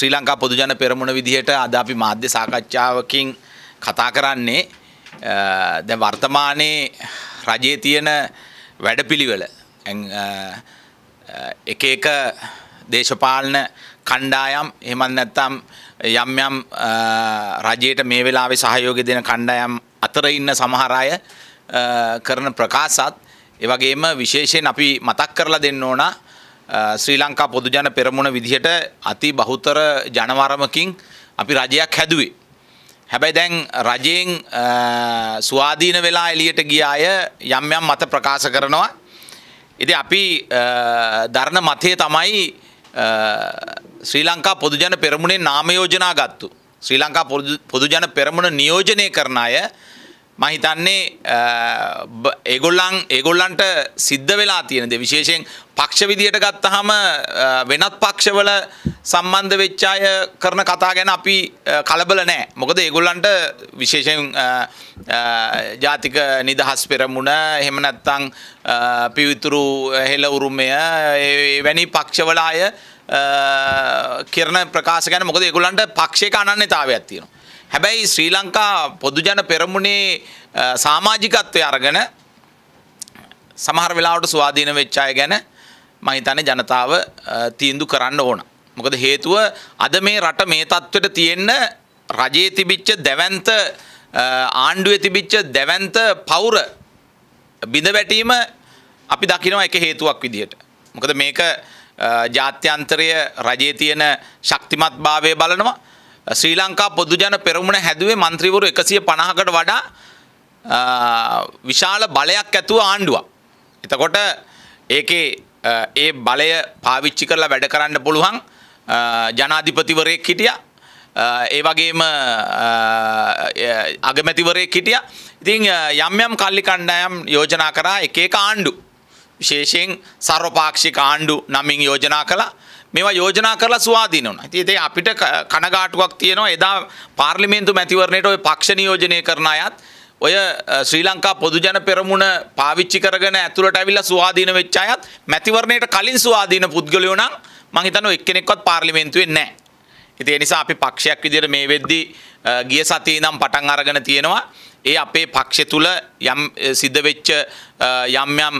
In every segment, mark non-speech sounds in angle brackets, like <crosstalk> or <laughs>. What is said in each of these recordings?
ශ්‍රී ලංකා පොදුජන පෙරමුණ විදිහට අද අපි මාධ්‍ය සාකච්ඡාවකින් කතා කරන්නේ දැ වර්තමානයේ රජයේ තියෙන වැඩපිළිවෙල එක එක දේශපාලන කණ්ඩායම් එහෙමත් නැත්තම් යම් යම් රජයට මේ වෙලාවේ සහයෝගය දෙන කණ්ඩායම් අතර ඉන්න සමහර අය කරන ප්‍රකාශත් ඒ වගේම විශේෂයෙන් අපි මතක් කරලා දෙන්න ඕනා ශ්‍රී ලංකා පොදුජන පෙරමුණ විදිහට අති බහුතර ජනවරමකින් අපි රජයක් හැදුවේ. හැබැයි දැන් රජයෙන් ස්වාධීන වෙලා එලියට ගිය අය යම් යම් මත ප්‍රකාශ කරනවා. ඉතින් අපි ධර්ණ මතය තමයි ශ්‍රී ලංකා පොදුජන පෙරමුණේ නාම යෝජනා ගත්තු. ශ්‍රී ලංකා පොදුජන පෙරමුණ නියෝජනය කරන අය මහිතන්නේ ඒගොල්ලන් ඒගොල්ලන්ට සිද්ධ වෙලා තියෙනද විශේෂයෙන් පක්ෂ විදියට ගත්තහම වෙනත් පක්ෂවල සම්බන්ධ වෙච්ච අය කරන කතා ගැන අපි කලබල නෑ මොකද ඒගොල්ලන්ට විශේෂයෙන් ජාතික නිදහස් පෙරමුණ එහෙම නැත්තං පිවිතුරු හෙළ උරුමය වැනි පක්ෂවල අය කරන ප්‍රකාශ ගැන මොකද ඒගොල්ලන්ට පක්ෂයක අනන්‍යතාවයක් තියෙනවා හැබැයි ශ්‍රී ලංකා පොදුජන පෙරමුණේ සාමාජිකත්වය අරගෙන සමහර වෙලාවට ස්වාධීන වෙච්ච අය ගැන මම හිතන්නේ ජනතාව තීන්දුව කරන්න ඕන. මොකද හේතුව අද මේ රට මේ තත්ත්වෙට තියෙන්න රජයේ තිබිච්ච දැවැන්ත ආණ්ඩුවේ තිබිච්ච දැවැන්ත පවුර බිඳ වැටීම අපි දකිනවා එක හේතුවක් විදිහට. මොකද මේක ජාත්‍යන්තරය රජයේ තියෙන ශක්තිමත් භාවය බලනවා ශ්‍රී ලංකා පොදුජන පෙරමුණ හැදුවේ මන්ත්‍රීවරු එකසිය පණහකට වඩා විශාල බලයක් ඇතුව ආණ්ඩුවක්. එතකොට ඒකේ ඒ බලය පාවිච්චි කරලා වැඩ කරන්න පුළුවන් ජනාධිපතිවරයෙක් හිටියා ඒ වගේම අගමැතිවරයෙක් හිටියා. ඉතින් යම් යම් කල්ලි කණ්ඩායම් යෝජනා කරා එක එක ආණ්ඩු විශේෂයෙන් සර්වපාක්ෂික ආණ්ඩු නමින් යෝජනා කළා. මේවා යෝජනා කරලා ස්වාධීන වුණා. ඉතින් ඒක අපිට කනගාටුවක් තියෙනවා. එදා පාර්ලිමේන්තු මැතිවරණයට ওই පක්ෂ නියෝජනය කරන අයත් ඔය ශ්‍රී ලංකා පොදුජන පෙරමුණ පාවිච්චි කරගෙන ඇතුළට ඇවිල්ලා ස්වාධීන වෙච්ච අයත් මැතිවරණයට කලින් ස්වාධීන පුද්ගලයෝ නම් මං හිතන්නේ එක්කෙනෙක්වත් පාර්ලිමේන්තුවේ නැහැ. ඉතින් ඒ නිසා අපි පක්ෂයක් විදිහට මේ වෙද්දී ගිය සතියේ ඉඳන් පටන් අරගෙන තියෙනවා. ඒ අපේ පක්ෂය තුල යම් සිද්ධ වෙච්ච යම් යම්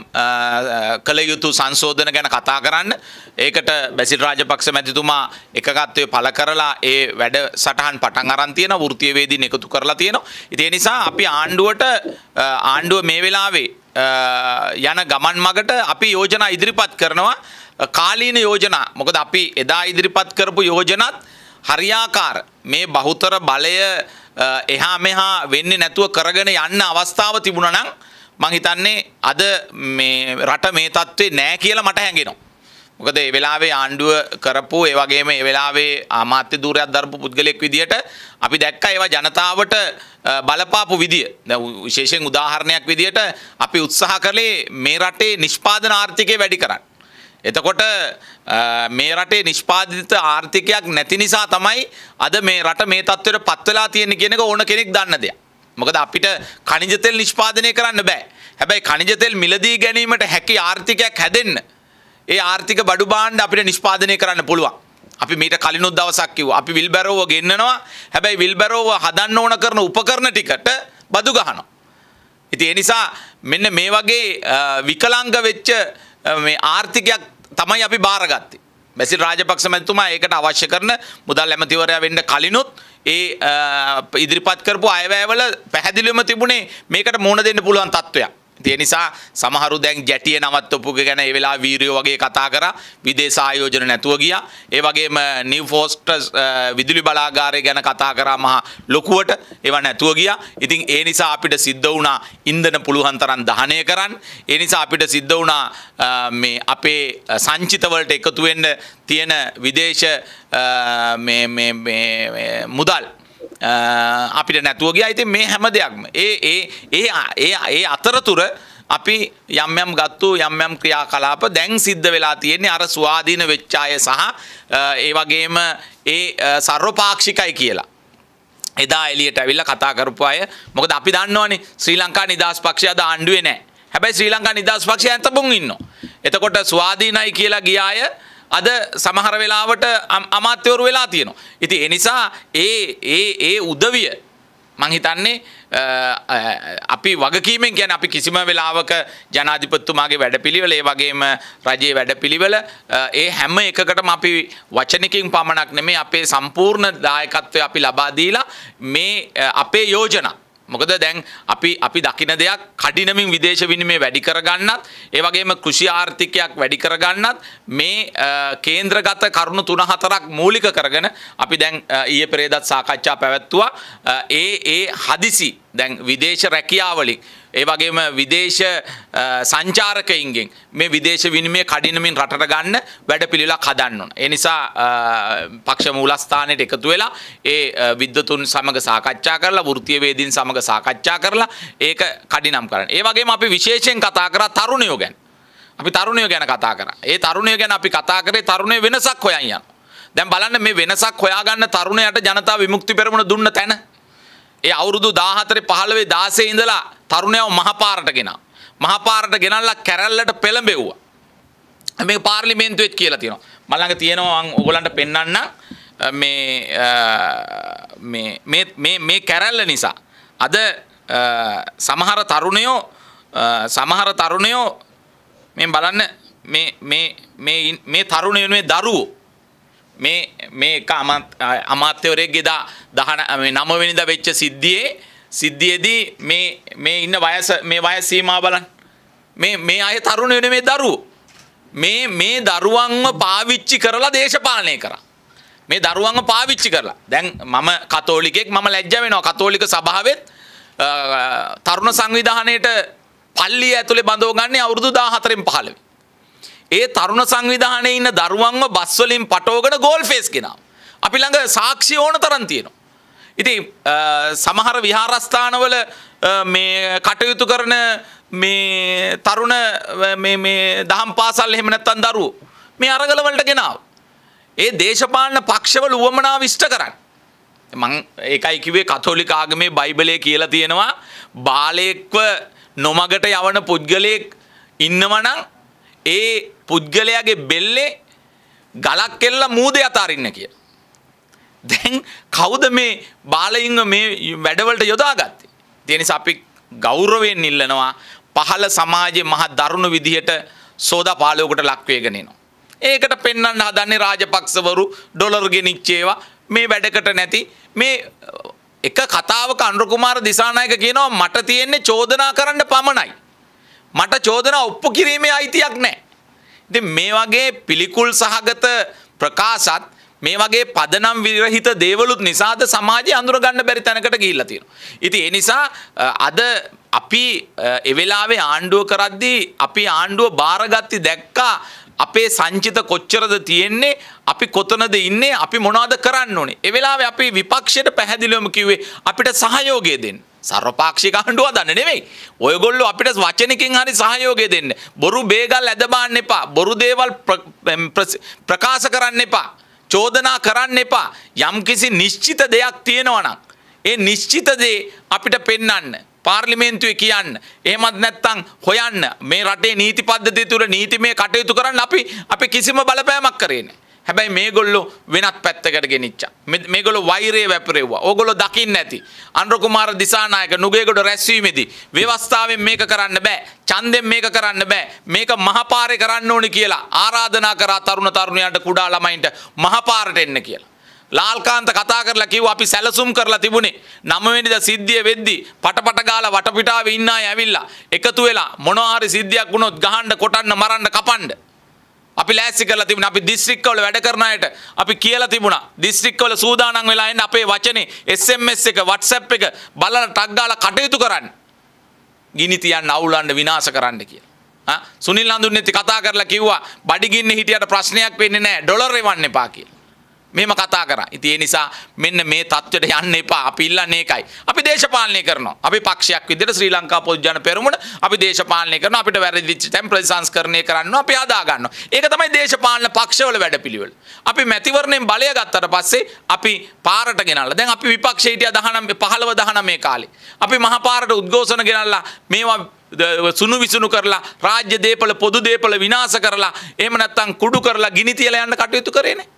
කළ යුතු සංශෝධන ගැන කතා කරන්න ඒකට බැසිල් රාජපක්ෂ මැතිතුමා එකගත්වය පළ කරලා ඒ වැඩ සටහන් පටන් අරන් තියෙන වෘත්තියවේදීන් එකතු කරලා තියෙනවා. ඉතින් ඒ නිසා අපි ආණ්ඩුවට ආණ්ඩුව මේ වෙලාවේ යන ගමන් මගට අපි යෝජනා ඉදිරිපත් කරනවා කාලීන යෝජනා. මොකද අපි එදා ඉදිරිපත් කරපු යෝජනත් හරියාකාර මේ බහුතර බලය එහා මෙහා වෙන්නේ නැතුව කරගෙන යන්න අවස්ථාව තිබුණා නම් මං හිතන්නේ අද මේ රට මේ තත්ත්වේ නෑ කියලා මට හැඟෙනවා. මොකද ඒ වෙලාවේ ආණ්ඩුව කරපු ඒ වගේම ඒ වෙලාවේ අමාත්‍ය ධූරයක් දරපු පුද්ගලෙක් විදියට අපි දැක්කා ඒවා ජනතාවට බලපාපු විදිය. දැන් විශේෂයෙන් උදාහරණයක් විදියට අපි උත්සාහ කළේ මේ රටේ නිෂ්පාදන ආර්ථිකය වැඩි කරන්න. එතකොට මේ රටේ නිෂ්පාදිත ආර්ථිකයක් නැති නිසා තමයි අද මේ රට මේ තත්ත්වයට පත් වෙලා තියෙන කියන එක ඕන කෙනෙක් දන්න දෙයක්. මොකද අපිට කනිජ තෙල් නිෂ්පාදනය කරන්න බෑ. හැබැයි කනිජ තෙල් මිලදී ගැනීමට හැකි ආර්ථිකයක් හැදෙන්න ඒ ආර්ථික බඩු භාණ්ඩ අපිට නිෂ්පාදනය කරන්න පුළුවන්. අපි මීට කලිනුත් දවසක් කිව්වා. අපි විල්බැරෝව ගෙන්නනවා. හැබැයි විල්බැරෝව හදන්න ඕන කරන උපකරණ ටිකට බදු ගහනවා. ඉතින් ඒ නිසා මෙන්න මේ වගේ විකලංග වෙච්ච මේ ආර්ථිකයක් තමයි අපි බාරගත්තේ. බැසිල් රාජපක්ෂ මැතිතුමා ඒකට අවශ්‍ය කරන මුදල් ඇමතිවරයා වෙන්න කලිනුත් ඒ ඉදිරිපත් කරපු අයවැයවල පැහැදිලිවම තිබුණේ මේකට මුණ දෙන්න පුළුවන් තත්ත්වයක්. තියනිසා සමහරු දැන් ජැටිය නවත්තපුක ගැන වෙලා වීරියෝ වගේ කතා කර විදේශායෝජන නැතුව ගිය ඒ වගේම නිව ෆෝස්ටස් විදුලි බලාගාරය ගැන කතා කරා මහා ලොකුවට එව නැතුව ගිය ඉතින් ඒ නිසා අපිට සිද්ධ වුණා ඉන්දන පුළුහන්තරන් දහනය කරන්න ඒ නිසා අපිට සිද්ධ වුණා මේ අපේ සංචිතවලට එකතුවෙන්න තියෙන විදේශ මුදල් අපිට නැතුව ගියා. ඉතින් මේ හැම දෙයක්ම ඒ ඒ ඒ ඒ ඒ අතරතුර අපි යම් යම් ගත්තු යම් යම් ක්‍රියාකලාප දැන් සිද්ධ වෙලා තියෙන්නේ අර ස්වාධීන වෙච්ච අය සහ ඒ වගේම ඒ සර්වපාක්ෂිකයි කියලා. එදා එළියට ඇවිල්ලා කතා කරපු අය මොකද අපි දන්නවනේ ශ්‍රී ලංකා නිදහස් පක්ෂය අද ආණ්ඩුවේ නැහැ. හැබැයි ශ්‍රී ලංකා නිදහස් පක්ෂය ඇතපුම් ඉන්නවා. එතකොට ස්වාධීනයි කියලා ගිය අය අද සමහර වෙලාවට අමාත්‍යවරු වෙලා තියෙනවා. ඉතින් ඒ නිසා ඒ ඒ ඒ උදවිය මං හිතන්නේ අපි වගකීමෙන් කියන්නේ අපි කිසිම වෙලාවක ජනාධිපතිතුමාගේ වැඩපිළිවෙල ඒ වගේම රජයේ වැඩපිළිවෙල ඒ හැම එකකටම අපි වචනකින් පමණක් නෙමෙයි අපේ සම්පූර්ණ දායකත්වය අපි ලබා දීලා මේ අපේ යෝජනා මොකද දැන් අපි අපි දකින දෙයක් කඩිනමින් විදේශ විනිමය වැඩි කරගන්නත් ඒ වගේම කෘෂි ආර්ථිකයක් වැඩි කරගන්නත් මේ කේන්ද්‍රගත කරුණු තුන හතරක් මූලික කරගෙන අපි දැන් ඊයේ පෙරේදා සාකච්ඡා පැවැත්තුවා ඒ ඒ හදිසි දැන් විදේශ රැකියාවලින් ඒ වගේම විදේශ සංචාරකයින්ගෙන් මේ විදේශ විනිමය කඩිනමින් රටට ගන්න වැඩපිළිවෙලක් හදන්න ඕන. ඒ නිසා පක්ෂ මූලස්ථානයට එකතු වෙලා ඒ විද්වතුන් සමග සාකච්ඡා කරලා වෘත්තීය වේදීන් සමග සාකච්ඡා කරලා ඒක කඩිනම් කරන්න. ඒ වගේම අපි විශේෂයෙන් කතා කරා තරුණයෝ ගැන. අපි තරුණයෝ ගැන කතා කරා. ඒ තරුණයෝ ගැන අපි කතා කරේ තරුණයේ වෙනසක් හොයන් යන. දැන් බලන්න මේ වෙනසක් හොයාගන්න තරුණයට ජනතා විමුක්ති පෙරමුණ දුන්න තැන ඒ අවුරුදු 14 15 16 ඉඳලා තරුණයව මහපාරට ගෙනා. මහපාරට ගෙනල්ලා කැරල්ලට පෙළඹෙව්වා. මේ පාර්ලිමේන්තුවෙත් කියලා තියෙනවා. මම ළඟ තියෙනවා මම ඕගලන්ට පෙන්වන්න මේ මේ මේ මේ කැරල්ල නිසා අද සමහර තරුණයෝ සමහර තරුණයෝ මේ බලන්න මේ මේ මේ මේ තරුණයෝ මේ දරුවෝ මේ මේක අමාත්‍යවරයෙක්ගේ දා දහන නමවෙනිද වෙච්ච සිද්ධියේ සිද්ධියේදී මේ මේ ඉන්න වයස මේ වයස සීමා බලන්න මේ මේ අය තරුණ වෙන මේ දරුවෝ මේ මේ දරුවන්ව පාවිච්චි කරලා දේශපාලනය කරා මේ දරුවන්ව පාවිච්චි කරලා දැන් මම කතෝලිකෙක් මම ලැජ්ජ වෙනවා කතෝලික සභාවෙත් තරුණ සංවිධානයේට පල්ලිය ඇතුලේ බඳව ගන්නේ අවුරුදු 14න් 15 ඒ තරුණ සංවිධානයේ ඉන්න දරුවන්ව බස් වලින් පටවගෙන ගෝල් ෆේස් කෙනා. අපි ළඟ සාක්ෂි ඕන තරම් තියෙනවා. ඉතින් සමහර විහාරස්ථානවල මේ කටයුතු කරන මේ තරුණ මේ මේ දහම් පාසල් එහෙම නැත්නම් දරුවෝ මේ අරගල වලට ගෙනාව. ඒ දේශපාලන පක්ෂවල උවමනාව ඉෂ්ට කරන්නේ. මං ඒකයි කිව්වේ කතෝලික ආගමේ බයිබලයේ කියලා තියෙනවා බාලයෙක්ව නොමගට යවන පුද්ගලයෙක් ඉන්නවනම් ඒ පුද්ගලයාගේ බෙල්ලේ ගලක් කෙල්ල මූදේ අතාරින්න කිය. දැන් කවුද මේ බාලයින්ව මේ වැඩවලට යොදාගත්තේ? ඒ නිසා අපි ගෞරවයෙන් ඉල්ලනවා පහළ සමාජයේ මහ දරුණු විදිහට සෝදා පාලුවකට ලක් වෙගෙන එනවා. ඒකට පෙන්වන්න හදන්නේ රාජපක්ෂවරු ඩොලර් ගෙනිච්ච ඒවා මේ වැඩකට නැති මේ එක කතාවක අනුර කුමාර දිසානායක කියනවා මට තියෙන්නේ චෝදනා කරන්න පමණයි. මට චෝදනා ඔප්පු කිරීමේ අයිතියක් නැහැ. ඉතින් මේ වගේ පිළිකුල් සහගත ප්‍රකාශත් මේ වගේ පදනම් විරහිත දේවලුත් නිසාද සමාජය අඳුරගන්න බැරි තැනකට ගිහිල්ලා තියෙනවා. ඉතින් ඒ නිසා අද අපි ඒ වෙලාවේ ආණ්ඩුව කරද්දී අපි ආණ්ඩුව බාරගatti දැක්කා අපේ සංචිත කොච්චරද තියෙන්නේ අපි කොතනද ඉන්නේ අපි මොනවද කරන්න ඕනේ. ඒ වෙලාවේ අපි විපක්ෂයට පැහැදිලිවම කිව්වේ අපිට සහයෝගය දෙන්න. සර්වපාක්ෂික ආණ්ඩුව හදන්න නෙමෙයි. ඔයගොල්ලෝ අපිට වචනකින් හරි සහයෝගය දෙන්න. බොරු බේගල් ඇද බාන්න එපා. බොරු දේවල් ප්‍රකාශ කරන්න එපා. චෝදනා කරන්න එපා. යම්කිසි නිශ්චිත දෙයක් තියෙනවා නම් ඒ නිශ්චිත දේ අපිට පෙන්වන්න. පාර්ලිමේන්තුවේ කියන්න. එහෙමත් නැත්නම් හොයන්න. මේ රටේ නීති පද්ධතිය තුළ නීතිමය කටයුතු කරන්න අපි අපි කිසිම බලපෑමක් කරේ නැහැ. හැබැයි මේගොල්ලෝ වෙනත් පැත්තකට ගෙනිච්චා. මේගොල්ලෝ වෛරය වැපරෙව්වා. ඕගොල්ලෝ දකින්න ඇති. අනුර කුමාර දිසානායක නුගේගොඩ රැස්වීමේදී ව්‍යවස්ථාවෙන් මේක කරන්න බෑ. ඡන්දෙන් මේක කරන්න බෑ. මේක මහපාරේ කරන්න ඕනි කියලා ආරාධනා කරා තරුණ තරුණියන්ට කුඩා ළමයින්ට මහපාරට එන්න කියලා. ලාල්කාන්ත කතා කරලා කිව්ව අපි සැලසුම් කරලා තිබුණේ නමවෙනිද සිද්ධිය වෙද්දි පටපට ගාලා වටපිටාවේ ඉන්න අය ඇවිල්ලා එකතු වෙලා මොනවා හරි සිද්ධියක් වුණොත් ගහන්න කොටන්න මරන්න කපන්න අපි ලෑස්ති කරලා තිබුණා. අපි දිස්ත්‍රික්කවල වැඩ කරන අයට අපි කියලා තිබුණා. දිස්ත්‍රික්කවල සූදානම් වෙලා එන්න අපේ වචනේ SMS එක WhatsApp එක බලලා ටග් ගාලා කටයුතු කරන්න. ගිනි තියන්න අවුලන්න විනාශ කරන්න කියලා. ආ සුනිල් නඳුන්නේ කතා කරලා කිව්වා බඩගින්නේ හිටියට ප්‍රශ්නයක් වෙන්නේ නැහැ. ඩොලර් එවන්න එපා කියලා. මෙම කතා කරා. ඉතින් ඒ නිසා මෙන්න මේ தත්වෙට යන්න එපා. අපි ඉල්ලන්නේ ඒකයි. අපි දේශපාලනය කරනවා. අපි පක්ෂයක් විදිහට ශ්‍රී ලංකා පොදු ජන පෙරමුණ අපි දේශපාලනය කරනවා. අපිට වැරදිච්ච තැන් ප්‍රතිසංස්කරණය කරනවා. අපි හදා ගන්නවා. ඒක තමයි දේශපාලන පක්ෂවල වැඩපිළිවෙල. අපි මැතිවරණයෙන් බලය ගත්තට පස්සේ අපි පාරට ගෙනල්ලා. දැන් අපි විපක්ෂයේ හිටියා 19 15 19 කාලේ. අපි මහපාරට උද්ඝෝෂණ ගෙනල්ලා මේවා සුණු විසුණු කරලා රාජ්‍ය දේපල පොදු දේපල විනාශ කරලා එහෙම නැත්නම් කුඩු කරලා ගිනි තියලා යන්න කටයුතු කරේ නේ.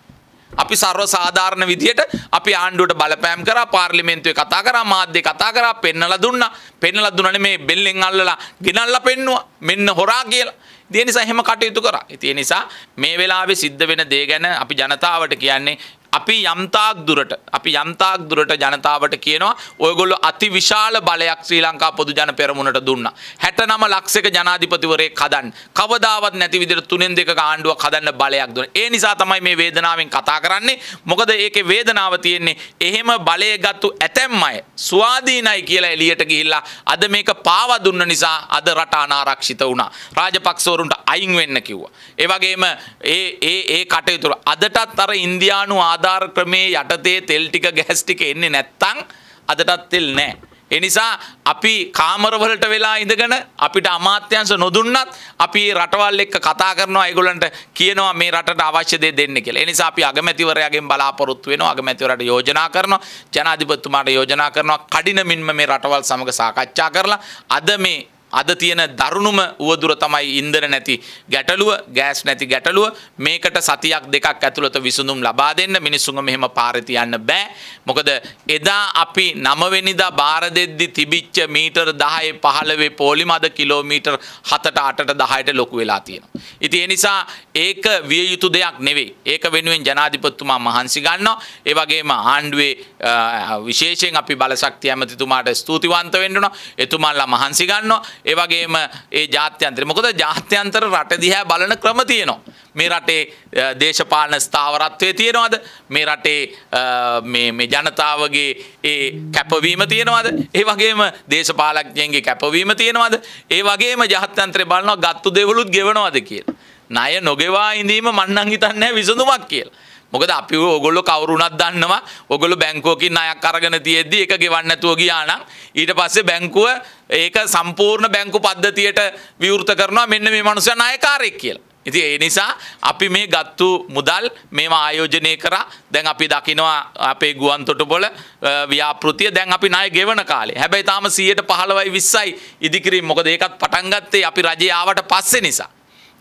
අපි සර්ව සාධාරණ විදිහට අපි ආණ්ඩුවට බලපෑම් කරා පාර්ලිමේන්තුවේ කතා කරා මාධ්‍ය කතා කරා පෙන්නලා දුන්නා පෙන්නලා දුන්නනේ මේ බෙල්ලෙන් අල්ලලා ගෙනල්ලා පෙන්නුවා මෙන්න හොරා කියලා ඒ නිසා එහෙම කටයුතු කරා. ඒ නිසා මේ වෙලාවේ සිද්ධ වෙන දේ ගැන අපි ජනතාවට කියන්නේ අපි යම්තාක් දුරට අපි යම්තාක් දුරට ජනතාවට කියනවා ඔයගොල්ලෝ අතිවිශාල බලයක් ශ්‍රී ලංකා පොදු ජන පෙරමුණට දුන්නා. 69 ලක්ෂයක ජනාධිපතිවරේ කදන් කවදාවත් නැති විදිහට තුනෙන් දෙකක ආණ්ඩුවක් හදන්න බලයක් දුන්නා. ඒ නිසා තමයි මේ වේදනාවෙන් කතා කරන්නේ. මොකද ඒකේ වේදනාව තියෙන්නේ එහෙම බලය ගත්තු ඇතැම් අය ස්වාධීනයි කියලා එළියට ගිහිල්ලා අද මේක පාවා දුන්න නිසා අද රට අනාරක්ෂිත වුණා. රාජපක්ෂවරුන්ට අයින් වෙන්න කිව්වා. ඒ වගේම ඒ ඒ ඒ කටයුතු අදටත් අර ඉන්දියානු ආද ආධාර ක්‍රමේ යටතේ තෙල් ටික ගෑස් ටික එන්නේ නැත්තම් අදටත් තෙල් නැහැ. ඒ නිසා අපි කාමරවලට වෙලා ඉඳගෙන අපිට අමාත්‍යංශ නොදුන්නත් අපි රටවල් එක්ක කතා කරනවා ඒගොල්ලන්ට කියනවා මේ රටට අවශ්‍ය දේ දෙන්න කියලා. ඒ නිසා අපි අගමැතිවරයාගෙන් බලාපොරොත්තු වෙනවා අගමැතිවරට යෝජනා කරනවා ජනාධිපතිතුමාට යෝජනා කරනවා කඩිනමින්ම මේ රටවල් සමග සාකච්ඡා කරලා අද මේ අද තියෙන දරුණුම වුවදුර තමයි ඉන්දන නැති ගැටලුව ගෑස් නැති ගැටලුව මේකට සතියක් දෙකක් ඇතුළත විසඳුම් ලබා දෙන්න මිනිස්සුන් මෙහෙම පාරේ තියන්න බෑ මොකද එදා අපි 9 වෙනිදා බාර දෙද්දි තිබිච්ච මීටර් 10 15 පොලිම අද කිලෝමීටර් 7ට 8ට 10ට ලොකු වෙලා තියෙනවා ඉතින් ඒ නිසා ඒක විය යුතු දෙයක් නෙවෙයි ඒක වෙනුවෙන් ජනාධිපතිතුමා මහන්සි ගන්නවා ඒ වගේම ආණ්ඩුවේ විශේෂයෙන් අපි බලශක්ති ඇමතිතුමාට ස්තුතිවන්ත වෙන්න එතුමාලා මහන්සි ගන්නවා ඒ වගේම ඒ ජාත්‍යන්තර මොකද ජාත්‍යන්තර රට දිහා බලන ක්‍රම තියෙනවා මේ රටේ දේශපාලන ස්ථාවරත්වය තියෙනවද මේ රටේ මේ ජනතාවගේ ඒ කැපවීම තියෙනවද ඒ වගේම දේශපාලඥයන්ගේ කැපවීම තියෙනවද ඒ වගේම ජාත්‍යන්තරේ බලනවා ගත්තු දෙවලුත් ගෙවනවද කියලා ණය නොගෙවා ඉඳීම මන්නම් හිතන්නේ විසඳුමක් කියලා මොකද අපි ඔගොල්ලෝ කවුරුණක් දන්නවා ඔගොල්ලෝ බැංකුවකින් ණයක් අරගෙන තියෙද්දි ඒක ගෙවන්න නැතුව ගියා නම් ඊට පස්සේ බැංකුව ඒක සම්පූර්ණ බැංකු පද්ධතියට විවෘත කරනවා මෙන්න මේ මනුස්සයා ණයකාරයෙක් කියලා. ඉතින් ඒ නිසා අපි මේ ගත්තු මුදල් මේවා ආයෝජනය කරා දැන් අපි දකිනවා අපේ ගුවන් තොටුපොළ ව්‍යාපෘතිය දැන් අපි ණය ගෙවන කාලේ. හැබැයි තාම 115යි 20යි ඉදිකිරීම මොකද ඒකත් පටන් ගත්තේ අපි රජය ආවට පස්සේ නිසා.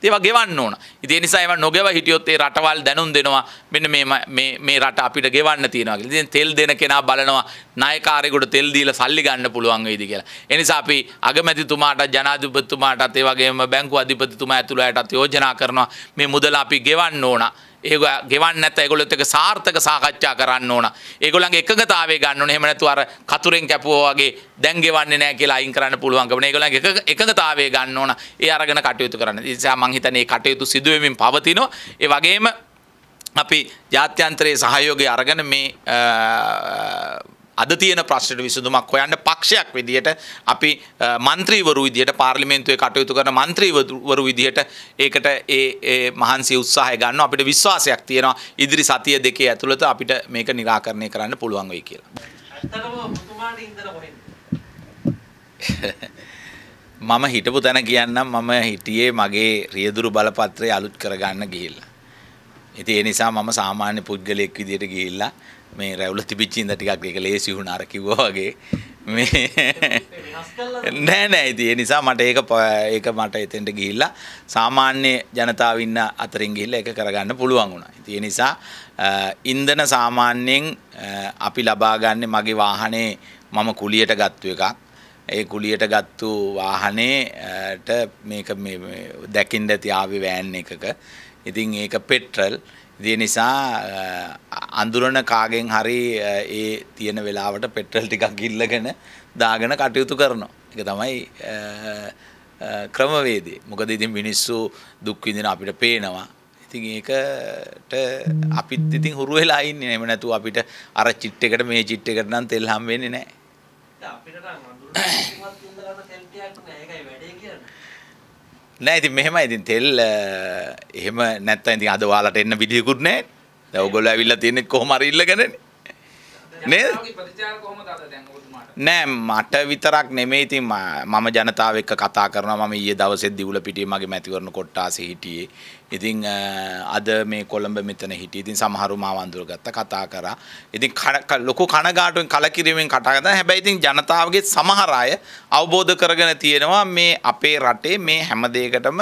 ඒවා ගෙවන්න ඕන. ඉතින් ඒ නිසා ඒවා නොගෙව හිටියොත් ඒ රටවල් දැනුම් දෙනවා මෙන්න මේ මේ මේ රට අපිට ගෙවන්න තියනවා කියලා. ඉතින් තෙල් දෙන කෙනා බලනවා නායකාරයෙකුට තෙල් දීලා සල්ලි ගන්න පුළුවන් වෙයිද කියලා. ඒ නිසා අපි අගමැතිතුමාට ජනාධිපතිතුමාටත් ඒ වගේම බැංකු අධිපතිතුමා ඇතුළු අයටත් යෝජනා කරනවා මේ මුදල අපි ගෙවන්න ඕනා. ඒක ගෙවන්න නැත්නම් ඒගොල්ලොත් එක්ක සාර්ථක සාකච්ඡා කරන්න ඕන. ඒගොල්ලන්ගේ එකඟතාවය ගන්න ඕන. එහෙම නැතු අර කතුරෙන් කැපුවා වගේ දැන් ගෙවන්නේ නැහැ කියලා අයින් කරන්න පුළුවන්කම. ඒගොල්ලන්ගේ එකඟතාවය ගන්න ඕන. ඒ අරගෙන කටයුතු කරන්න. ඒ නිසා මං හිතන්නේ මේ කටයුතු සිදු වෙමින් පවතිනවා. ඒ වගේම අපි ජාත්‍යන්තරයේ සහයෝගය අරගෙන මේ අද තියෙන ප්‍රශ්නට විසඳුමක් හොයන්න පක්ෂයක් විදිහට අපි මන්ත්‍රීවරු විදිහට පාර්ලිමේන්තුවේ කටයුතු කරන මන්ත්‍රීවරු විදිහට ඒකට ඒ මහන්සිය උත්සාහය ගන්න අපිට විශ්වාසයක් තියෙනවා ඉදිරි සතිය දෙකේ ඇතුළත අපිට මේක निराකරණය කරන්න පුළුවන් වෙයි කියලා. <laughs> මම හිටපු තැන කියන්නම් මම හිටියේ මගේ රියදුරු බලපත්‍රය අලුත් කරගන්න ගිහිල්ලා. ඉතින් ඒ නිසා මම සාමාන්‍ය පුද්ගලයෙක් විදිහට ගිහිල්ලා මේ රැවුල තිබිච්චින්ද ටිකක් ඒක ලේසි වුණා අර කිව්වා වගේ මේ නෑ නෑ ඉතින් ඒ නිසා මට ඒක ඒක මට එතෙන්ට ගිහිල්ලා සාමාන්‍ය ජනතාව ඉන්න අතරින් ගිහිල්ලා ඒක කරගන්න පුළුවන් වුණා. ඉතින් ඒ නිසා ඉන්ධන සාමාන්‍යයෙන් අපි ලබා ගන්න මගේ වාහනේ මම කුලියට ගත්තු එකක්. ඒ කුලියට ගත්තු වාහනේට මේක මේ දැකින් දැති ආවේ වෑන් එකක. ඉතින් ඒක පෙට්‍රල්. දේ නිසා අඳුරන කාගෙන් හරි ඒ තියෙන වෙලාවට පෙට්‍රල් ටිකක් ඉල්ලගෙන දාගෙන කටයුතු කරනවා. එක තමයි ක්‍රමවේදේ මොකද ඉතින් මිනිස්සු දුක්විදින අපිට පේනවා. ඉතින් ඒකට අපිත් ඉතින් හුරු වෙලා ඉන්න එම නැතු අපිට අර චිට් එකට මේ චිට් එකට නම් තෙල් හම්බෙන්නේ නැහැ. අපිට නම් අඳුරන නෑ ඉතින් මෙහෙමයි ඉතින් තෙල් එහෙම නැත්තම් ඉතින් අද ඔයාලට එන්න විදියකුත් නෑ. දැන් ඔයගොල්ලෝ ඇවිල්ලා තියෙන්නේ කොහොම හරි ඉල්ලගෙනනේ. නේද? නෑ මට විතරක් නෙමෙයි ඉතින් මම ජනතාව එක්ක කතා කරනවා මම ඊයේ දවසේ දිවුල පිටියේ මගේ මැතිවරණ කොට්ටාසේ හිටියේ. ඉතින් අද මේ කොළඹ මෙතන හිටිය. ඉතින් සමහරු මාව අඳුරගත්ත කතා කරා. ඉතින් ලොකු කනගාටුවෙන් කලකිරීමෙන් කතා කරනවා. හැබැයි ඉතින් ජනතාවගේ සමහර අය අවබෝධ කරගෙන තියෙනවා මේ අපේ රටේ මේ හැම දෙයකටම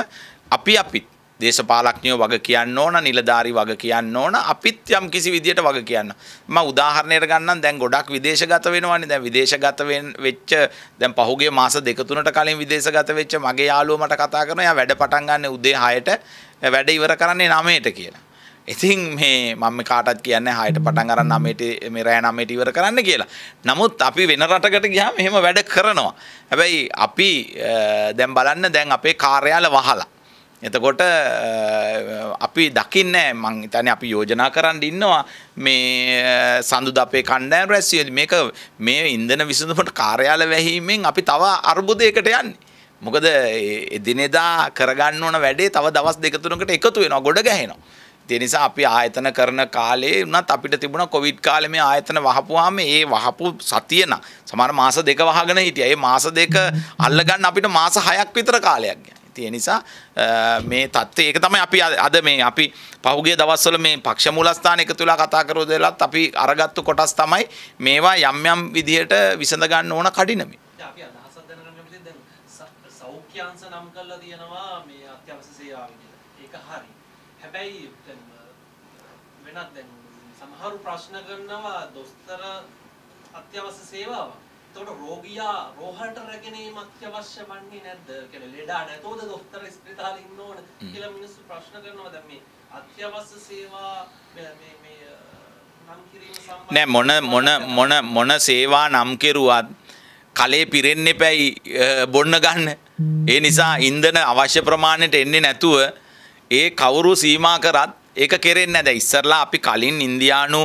අපි අපිත් දේශපාලක්ඥයෝ වග කියන්න ඕන නිලධාරි වග කියන්න ඕන අපිත් යම් කිසි විදියට වග කියන්න. මම උදාහරණයකට ගන්නම් දැන් ගොඩක් විදේශගත වෙනවානේ. දැන් විදේශගත වෙච්ච දැන් පහුගිය මාස දෙක තුනකට කලින් විදේශගත වෙච්ච මගේ යාළුවා මට කතා කරනවා. එයා වැඩ පටන් ගන්න උදේ 6ට වැඩ ඉවර කරන්නේ නමේට කියලා. ඉතින් මේ මම කාටත් කියන්නේ හයට පටන් අරන් නමේට මේ රෑ නමේට ඉවර කරන්න කියලා. නමුත් අපි වෙන රටකට ගියාම එහෙම වැඩ කරනවා. හැබැයි අපි දැන් බලන්න දැන් අපේ කාර්යාල වහලා. එතකොට අපි දකින්නේ මං හිතන්නේ අපි යෝජනා කරන් ඉන්නවා මේ සඳුද අපේ කණ්ඩායම් රැස්වීම මේක මේ ඉන්ධන විසඳුමට කාර්යාල වැහිීමෙන් අපි තව අර්බුදයකට යන්නේ. මොකද එදිනෙදා කරගන්න ඕන වැඩේ තව දවස් දෙක තුනකට එකතු වෙනවා ගොඩ ගැහෙනවා. ඒ නිසා අපි ආයතන කරන කාලේ වුණත් අපිට තිබුණා කොවිඩ් කාලේ මේ ආයතන වහපුවාම ඒ වහපු සතිය නම් සමහර මාස දෙක වහගෙන හිටියා. ඒ මාස දෙක අල්ලගන්න අපිට මාස 6ක් විතර කාලයක් ගියා. ඒ නිසා මේ තත්ත්වය ඒක තමයි අපි අද මේ අපි පහුගිය දවස්වල මේ පක්ෂ මූලස්ථාන එකතු වෙලා කතා කරෝ දෙලත් අපි අරගත්තු කොටස් තමයි මේවා යම් යම් විදිහට විසඳ ගන්න ඕන කඩිනමි. වාක්‍යංශ නම් කරලා තියෙනවා මේ අත්‍යවශ්‍ය සේවාව කියලා. ඒක හරි. හැබැයි දැන් වෙනත් දැන් සමහර ප්‍රශ්න කරනවා දොස්තර අත්‍යවශ්‍ය සේවාව. එතකොට රෝගියා රෝහලට රැගෙනීම අත්‍යවශ්‍ය වන්නේ නැද්ද කියලා ලෙඩා නැතෝද දොස්තර ස්පිතාලේ ඉන්න ඕන කියලා මිනිස්සු ප්‍රශ්න කරනවා දැන් මේ අත්‍යවශ්‍ය සේවා මේ මේ නෑ මොන මොන මොන මොන සේවා නම් කෙරුවත් කලේ පිරෙන්න එපැයි බොන්න ගන්න ඒ නිසා ඉන්දන අවශ්‍ය ප්‍රමාණයට එන්නේ නැතුව ඒ කවුරු සීමා කරත් ඒක කෙරෙන්නේ නැද ඉස්සරලා අපි කලින් ඉන්දියානු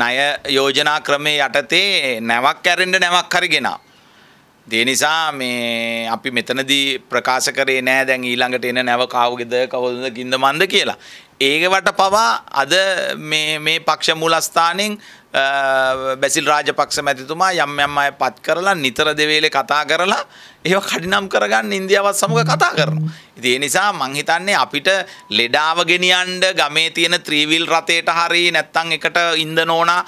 ණය යෝජනා ක්‍රමේ යටතේ නැවක් කැරෙන්න නැවක් හරිගෙනා. ඒ නිසා මේ අපි මෙතනදී ප්‍රකාශ කරේ නෑ දැන් ඊළඟට එන නැව කාවගේද කවුද ගින්ද මන්ද කියලා. ඒකට පවා අද මේ මේ පක්ෂ මූලස්ථානෙන් බැසිල් රාජපක්ෂ මැතිතුමා යම් යම් අය පත් කරලා නිතර දෙවේලේ කතා කරලා ඒව කඩිනම් කරගන්න ඉන්දියාවත් සමග කතා කරනවා. ඉතින් ඒ නිසා මං හිතන්නේ අපිට ලෙඩාව ගෙනියන්න ගමේ තියෙන ත්‍රිවිල් රතේට හරි නැත්නම් එකට ඉන්ධන ඕනා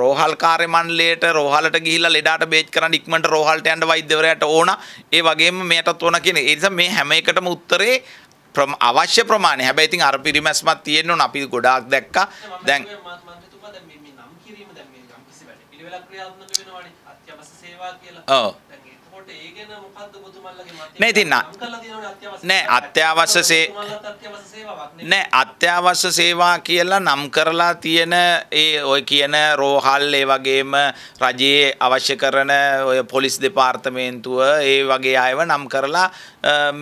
රෝහල් කාර්ය මණ්ඩලයට රෝහලට ගිහිල්ලා ලෙඩාට බේච් කරන්න ඉක්මනට රෝහලට යන්න වෛද්‍යවරයාට ඕනා. ඒ වගේම මෙයටත් ඕනා කියන. ඒ නිසා මේ හැම එකටම උත්තරේ අවශ්‍ය ප්‍රමාණය. හැබැයි ඉතින් අර පිරිමැස්මක් තියෙන්න ඕන අපි ගොඩාක් දැක්කා. දැන් ක්‍රියාත්මක වෙනවනේ අත්‍යවශ්‍ය සේවා කියලා. ඔව්. නෑ ඉතින් නෑ අත්‍යවශ්‍ය නෑ අත්‍යවශ්‍ය සේවා කියලා නම් කරලා තියෙන ඒ ඔය කියන රෝහල් ඒ වගේම රජයේ අවශ්‍ය කරන ඔය පොලිස් දෙපාර්තමේන්තුව ඒ වගේ අයව නම් කරලා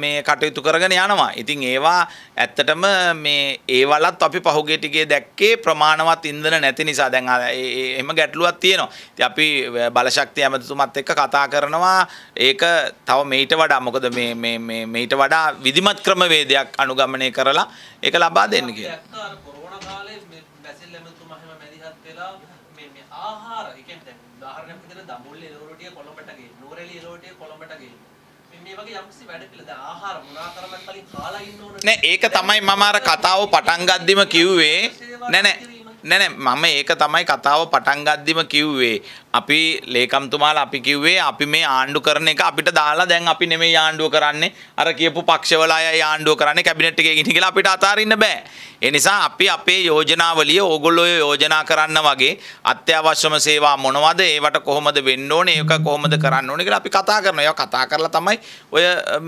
මේ කටයුතු කරගෙන යනවා. ඉතින් ඒවා ඇත්තටම මේ ඒවලත් අපි පහුගිය ටිකේ දැක්කේ ප්‍රමාණවත් ඉන්ධන නැති නිසා දැන් එහෙම ගැටලුවක් තියෙනවා. ඉතින් අපි බලශක්ති ඇමතිතුමත් එක්ක කතා කරනවා ඒක තව මේට වඩා මොකද මේ මේට වඩා විධිමත් ක්‍රමවේදයක් අනුගමනය කරලා ඒක ලබා දෙන්න කියලා. ආහාර ඒ කියන්නේ උදාහරණයක් විදිහට දඹුල්ල එළවලුටිය කොළඹට ගේන නූරෙලි එළවලුටිය කොළඹට ගේන නෑ ඒක තමයි මම අර කතාව පටන් ගද්දිම කිව්වේ නෑ නෑ නෑ මම ඒක තමයි කතාව පටන් ගද්දිම කිව්වේ අපි ලේකම්තුමාලා අපි කිව්වේ අපි මේ ආණ්ඩු කරන එක අපිට දාලා දැන් අපි නෙමෙයි ආණ්ඩුව කරන්නේ අර කියපු පක්ෂවල අය ආණ්ඩුව කරන්නේ කැබිනට් එකේ ගිහින් කියලා අපිට අතාරින්න බෑ ඒ නිසා අපි අපේ යෝජනාවලිය ඕගොල්ලෝ යෝජනා කරන්න වගේ අත්‍යවශ්‍යම සේවා මොනවද ඒවට කොහොමද වෙන්න ඕනේ ඒක කොහොමද කරන්න ඕනේ කියලා අපි කතා කරනවා ඒක කතා කරලා තමයි ඔය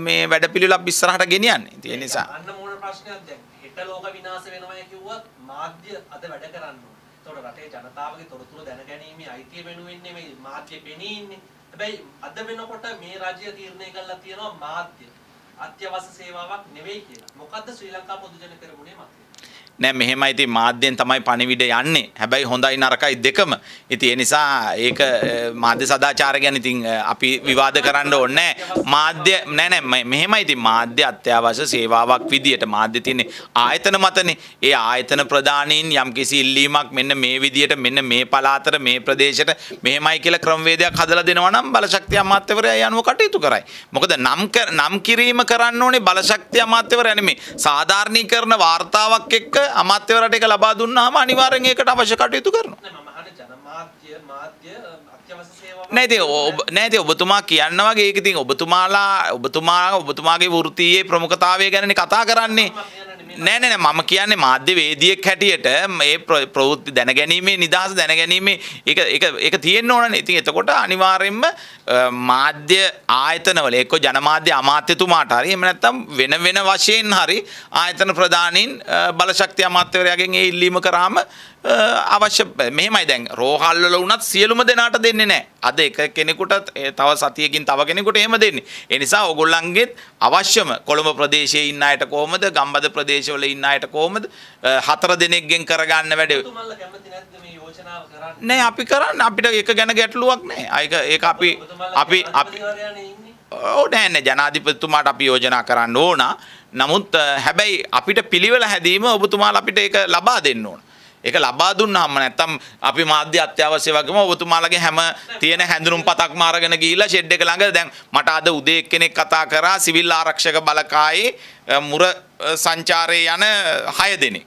මේ වැඩපිළිවෙල අපි ඉස්සරහට ගෙනියන්නේ ඒ නිසා අන්න මොන ප්‍රශ්නයක් දැන් හෙට ලෝක විනාශ වෙනවා කිව්වත් මාධ්‍ය අද වැඩ කරන්න ඕනේ. ඒතකොට රටේ ජනතාවගේ තොරතුරු දැනගැනීමේ අයිතිය වෙනුවෙන් මේ මාධ්‍ය පෙනී ඉන්නේ. හැබැයි අද වෙනකොට මේ රාජ්‍ය තීරණය කරලා තියෙනවා මාධ්‍ය අත්‍යවශ්‍ය සේවාවක් නෙවෙයි කියලා. මොකද්ද ශ්‍රී ලංකා පොදු ජන පෙරමුණේ මතය? නෑ මෙහෙමයි ඉතින් මාධ්‍යෙන් තමයි පණිවිඩ යන්නේ. හැබැයි හොඳයි නරකයි දෙකම. ඉතින් ඒ නිසා ඒක මාධ්‍ය සදාචාර ගැන ඉතින් අපි විවාද කරන්න ඕනේ මාධ්‍ය නෑ නෑ මෙහෙමයි ඉතින් මාධ්‍ය අත්‍යවශ්‍ය සේවාවක් විදියට මාධ්‍ය තියෙන්නේ ආයතන මතනේ. ඒ ආයතන ප්‍රදානීන් යම්කිසි ඉල්ලීමක් මෙන්න මේ විදියට මෙන්න මේ පළාතට මේ ප්‍රදේශයට මෙහෙමයි කියලා ක්‍රමවේදයක් හදලා දෙනවා නම් බලශක්ති අමාත්‍යවරයා ඒ අනුව කටයුතු කරයි. මොකද නම් නම් කිරීම කරන්න ඕනේ බලශක්ති අමාත්‍යවරයා නෙමෙයි. සාධාරණීකරණ වාර්තාවක් එක්ක අමාත්‍යවරට එක ලබා දුන්නාම අනිවාර්යෙන් ඒකට අවශ්‍ය කටයුතු කරනවා නැති නැති ඔබතුමා කියන්න වගේ ඒක ඉතින් ඔබතුමාලා ඔබතුමා ඔබතුමාගේ වෘත්තීයේ ප්‍රමුඛතාවය ගැන කතා කරන්නේ නෑ නෑ මම කියන්නේ මාධ්‍ය වේදියෙක් හැටියට මේ ප්‍රවෘත්ති දැනගැනීමේ නිදහස දැනගැනීමේ ඒක ඒක ඒක තියෙන්න ඕනනේ. ඉතින් එතකොට අනිවාර්යයෙන්ම මාධ්‍ය ආයතනවල එක්ක ජනමාධ්‍ය අමාත්‍යතුමාට හරි එහෙම නැත්නම් වෙන වෙන වශයෙන් හරි ආයතන ප්‍රධානීන් බලශක්ති අමාත්‍යවරයාගෙන් ඒ ඉල්ලීම කරාම අවශ්‍ය මෙහෙමයි දැන් රෝහල් වල වුණත් සියලුම දෙනාට දෙන්නේ නැහැ. අද එක කෙනෙකුට තව සතියකින් තව කෙනෙකුට එහෙම දෙන්නේ. ඒ නිසා ඕගොල්ලන්ගෙත් අවශ්‍යම කොළඹ ප්‍රදේශයේ ඉන්න අයට කොහොමද? ගම්බද ප්‍රදේශවල ඉන්න අයට කොහොමද? හතර දෙනෙක්ගෙන් කරගන්න වැඩේ. ඔබතුමාලා කැමති නැද්ද මේ යෝජනාව කරන්න? නෑ අපි කරන්න අපිට ඒක ගැන ගැටලුවක් නෑ. ඒක ඒක අපි අපි අපි ඕනෑන ජනාධිපතුමාට අපි යෝජනා කරන්න ඕන නමුත් හැබැයි අපිට පිළිවෙල හැදීම ඔබතුමාල අපිට ඒක ලබා දෙන්න ඕන ඒක ලබා දුන්නාම නැත්තම් අපි මාධ්‍ය අත්‍යවශ්‍ය වගේම ඔබතුමාලගේ හැම තියෙන හැඳුනුම් පතක්ම අරගෙන ගිහිල්ලා ෂෙඩ් එක ළඟ දැන් මට අද උදේ එක්කෙනෙක් කතා කරා සිවිල් ආරක්ෂක බලකායේ මුර සංචාරයේ යන 6 දෙනෙක්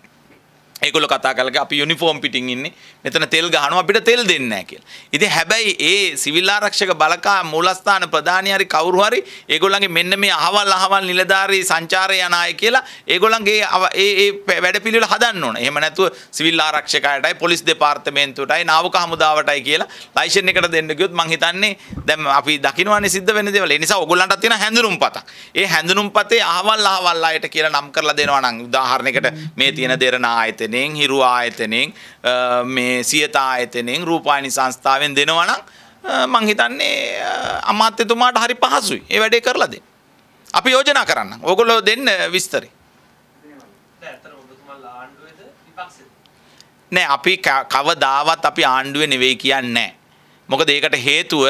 ඒගොල්ලෝ කතා කරලා අපි යුනිෆෝම් පිටින් ඉන්නේ මෙතන තෙල් ගහනවා අපිට තෙල් දෙන්නේ නැහැ කියලා. ඉතින් හැබැයි ඒ සිවිල් ආරක්ෂක බලකා මූලස්ථාන ප්‍රධානී හරි කවුරු හරි ඒගොල්ලන්ගේ මෙන්න මේ අහවල් අහවල් නිලධාරී සංචාරය යන අය කියලා ඒගොල්ලන්ගේ ඒ ඒ වැඩපිළිවෙල හදන්න ඕන. එහෙම නැතුව සිවිල් ආරක්ෂකයටයි පොලිස් දෙපාර්තමේන්තුවටයි නාවක හමුදාවටයි කියලා ලයිසන් එකට දෙන්න ගියොත් මං හිතන්නේ දැන් අපි දකින්නවානේ සිද්ධ වෙන දේවල්. ඒ නිසා ඕගොල්ලන්ට තියෙන හැඳුනුම් පතක්. ඒ හැඳුනුම් පතේ අහවල් අහවල් අයට කියලා නම් කරලා දෙනවා නම් උදාහරණයකට මේ තියෙන දෙරණ ආයතන ආයතනෙන් හිරු ආයතනෙන් මේ සියතා ආයතනෙන් රූපවාහිනී සංස්ථාවෙන් දෙනවා නම් මං හිතන්නේ අමාත්‍යතුමාට හරි පහසුයි. ඒ වැඩේ කරලා දෙන්න. අපි යෝජනා කරන්න. ඕගොල්ලෝ දෙන්න විස්තරේ. නෑ අපි කවදාවත් අපි ආණ්ඩුවේ නෙවෙයි කියන්නේ නෑ. මොකද ඒකට හේතුව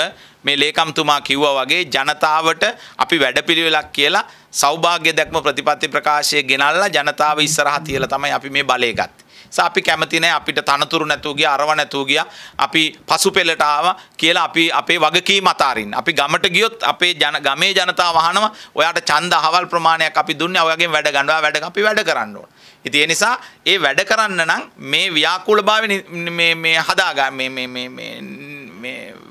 මේ ලේකම්තුමා කිව්වා වගේ ජනතාවට අපි වැඩපිළිවෙලක් කියලා සෞභාග්‍ය දැක්ම ප්‍රතිපත්ති ප්‍රකාශය ගෙනල්ලා ජනතාව ඉස්සරහ තියලා තමයි අපි මේ බලය ගත්තේ. අපි කැමති නැහැ අපිට තනතුරු නැතුව ගියා අරව නැතුව ගියා අපි පසුපෙළට ආවා කියලා අපි අපේ වගකීම අතාරින්න. අපි ගමට ගියොත් අපේ ජන ගමේ ජනතාව අහනවා ඔයාට ඡන්ද අහවල් ප්‍රමාණයක් අපි දුන්නේ ඔයගෙන් වැඩ ගන්නවා වැඩ අපි වැඩ කරන්න ඕන. ඉතින් ඒ නිසා ඒ වැඩ කරන්න නම් මේ ව්‍යාකූලභාවය මේ මේ හදාගන්න මේ මේ මේ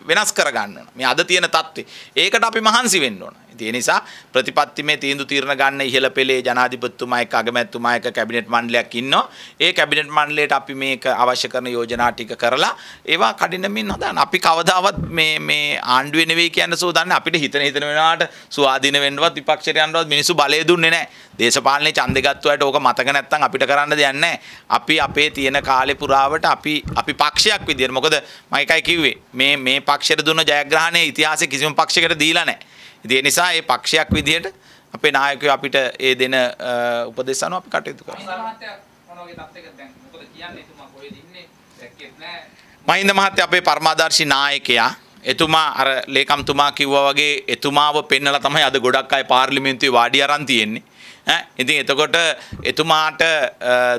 වෙනස් කරගන්න මේ අද තියෙන තත්ත්වේ ඒකට අපි මහන්සි වෙන්න ඕන ඉතින් ඒ නිසා ප්‍රතිපත්තිමේ තීන්දුව තීරණ ගන්න ඉහළ පෙළේ ජනාධිපතිතුමා එක්ක අගමැතිතුමා එක්ක කැබිනට් මණ්ඩලයක් ඉන්නවා. ඒ කැබිනට් මණ්ඩලයට අපි මේක අවශ්‍ය කරන යෝජනා ටික කරලා ඒවා කඩිනමින් හදාන. අපි කවදාවත් මේ මේ ආණ්ඩුවේ නෙවෙයි කියන්න සෝදාන්නේ අපිට හිතන හිතන වෙනාට සුවාධීන වෙන්නවත් විපක්ෂයට යන්නවත් මිනිස්සු බලය දුන්නේ නැහැ. දේශපාලනේ ඡන්දෙ ගත්තු අයට ඕක මතක නැත්තම් අපිට කරන්න දෙයක් නැහැ. අපි අපේ තියෙන කාලේ පුරාවට අපි අපි පක්ෂයක් විදියට මොකද මම එකයි කිව්වේ මේ මේ පක්ෂයට දුන්න ජයග්‍රහණය ඉතිහාසයේ කිසිම පක්ෂයකට දීලා නැහැ. ඉතින් ඒ නිසා මේ පක්ෂයක් විදිහට අපේ නායකයෝ අපිට ඒ දෙන උපදෙස් අනුව අපි කටයුතු කරනවා. මහින්ද මහත්තයා අපේ පර්මාදර්ශී නායකයා එතුමා අර ලේකම්තුමා කිව්වා වගේ එතුමාව පෙන්නලා තමයි අද ගොඩක් අය පාර්ලිමේන්තුවේ වාඩි අරන් තියෙන්නේ. ඉතින් එතකොට එතුමාට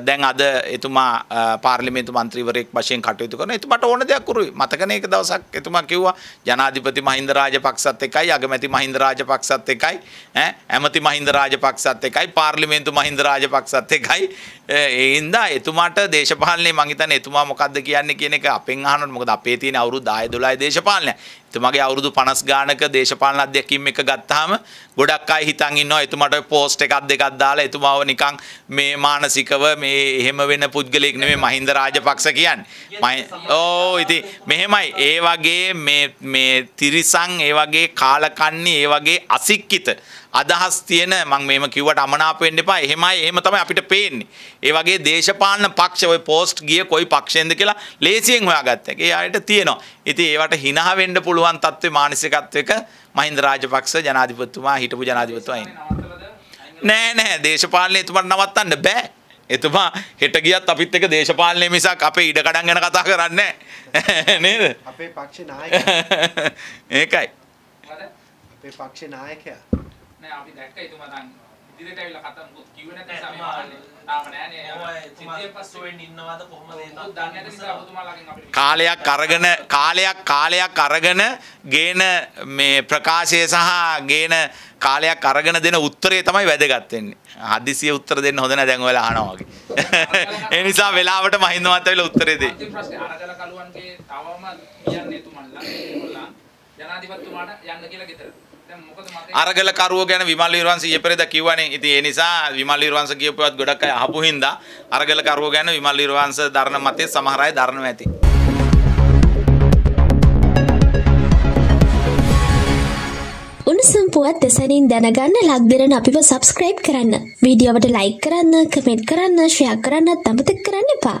දැන් අද එතුමා පාර්ලිමේන්තු මන්ත්‍රීවරයෙක් වශයෙන් කටයුතු කරන එතුමාට ඕන දෙයක් කරුයි මතකනේ එක දවසක් එතුමා කිව්වා ජනාධිපති මහින්ද රාජපක්ෂත් එකයි අගමැති මහින්ද රාජපක්ෂත් එකයි ඈ ඇමති මහින්ද රාජපක්ෂත් එකයි පාර්ලිමේන්තු මහින්ද රාජපක්ෂත් එකයි ඒ හින්දා එතුමාට දේශපාලනේ මං හිතන්නේ එතුමා මොකද්ද කියන්නේ කියන එක අපෙන් අහනකොට මොකද අපේ තියෙන අවුරුදු 10 12 දේශපාලනය එතුමාගේ අවුරුදු 50 ගානක දේශපාලන අධ්‍යක්ීම් එක ගත්තාම ගොඩක් අය හිතන් ඉන්නවා එතුමාට පෝස්ට් එකක් දෙකක් දාලා එතුමාව නිකන් මේ මානසිකව මේ එහෙම වෙන පුද්ගලෙක් නෙමෙයි මහින්ද රාජපක්ෂ කියන්නේ. ඕ ඉතින් මෙහෙමයි ඒ වගේ මේ මේ තිරිසන් ඒ වගේ කාලකන්ණි ඒ වගේ අසික්කිත අදහස් තියෙන මං මේම කිව්වට අමනාප වෙන්න එපා. එහෙමයි එහෙම තමයි අපිට පේන්නේ. ඒ වගේ දේශපාලන පක්ෂ ওই පෝස්ට් ගිය කොයි පක්ෂයෙන්ද කියලා ලේසියෙන් හොයාගත්ත හැකි. ඒ අයට තියෙනවා. ඉතින් ඒවට hina වෙන්න පුළුවන් තත්ත්වේ මානසිකත්වයක මහින්ද රාජපක්ෂ ජනාධිපතිතුමා හිටපු ජනාධිපතිතුමා ඉන්නේ. නෑ නෑ දේශපාලනේ එතුමාට නවත්තන්න බෑ. එතුමා හෙට ගියත් අපිත් එක දේශපාලනය මිසක් අපේ ඉඩකඩම් ගැන කතා කරන්නේ <laughs> නේද? අපේ පක්ෂේ නායකයා. <laughs> ඒකයි. අපේ පක්ෂේ නායකයා නෑ අපි දැක්ක එතුමා දැන් ඉදිරියට ඇවිල්ලා කතා මුකුත් කිව්වේ නැති නිසා මේ තාම නෑනේ සිද්ධිය පස්සෙ වෙන්නේ ඉන්නවද කොහමද ඒක දන්නේ නැති නිසා ඔබතුමාලාගෙන් අපිට කාලයක් අරගෙන කාලයක් කාලයක් අරගෙන ගේන මේ ප්‍රකාශය සහ ගේන කාලයක් අරගෙන දෙන උත්තරේ තමයි වැදගත් වෙන්නේ. හදිසිය උත්තර දෙන්න හොඳ නැහැ දැන් ඔයාලා අහනවා වගේ. <laughs> ඒ නිසා වෙලාවට මහින්ද මහත්තයලා උත්තරේ දෙයි. අන්තිම ප්‍රශ්නේ අරගල කලුවන්ගේ තවම කියන්නේ තුමන්ලා ඒගොල්ලන් ජනාධිපතිතුමාට යන්න කියලා ගෙදර. අරගලකරුව ගැන විමල් විරවංශ ඊයේ පෙරේද කිව්වනේ. ඉතින් ඒ නිසා විමල් විරවංශ කියපුවත් ගොඩක් අය අහපු හින්දා අරගලකරුව ගැන විමල් විරවංශ ධර්ම මතේ සමහර අය ධර්ම ඇති. උණුසුම් පුවත් දෙසැනින් දැනගන්න ලක්දරන අපිව සබස්ක්‍රයිබ් කරන්න. වීඩියෝවට ලයික් කරන්න, කමෙන්ට් කරන්න, ෂෙයා කරන්නත් අමතක කරන්න එපා.